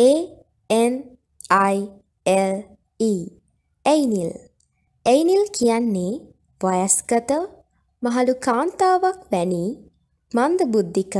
A N I L E ඇයිනිල් ඇයිනිල් කියන්නේ වයස්ගත මහළු කාන්තාවක් වැනි මන්ද බුද්ධික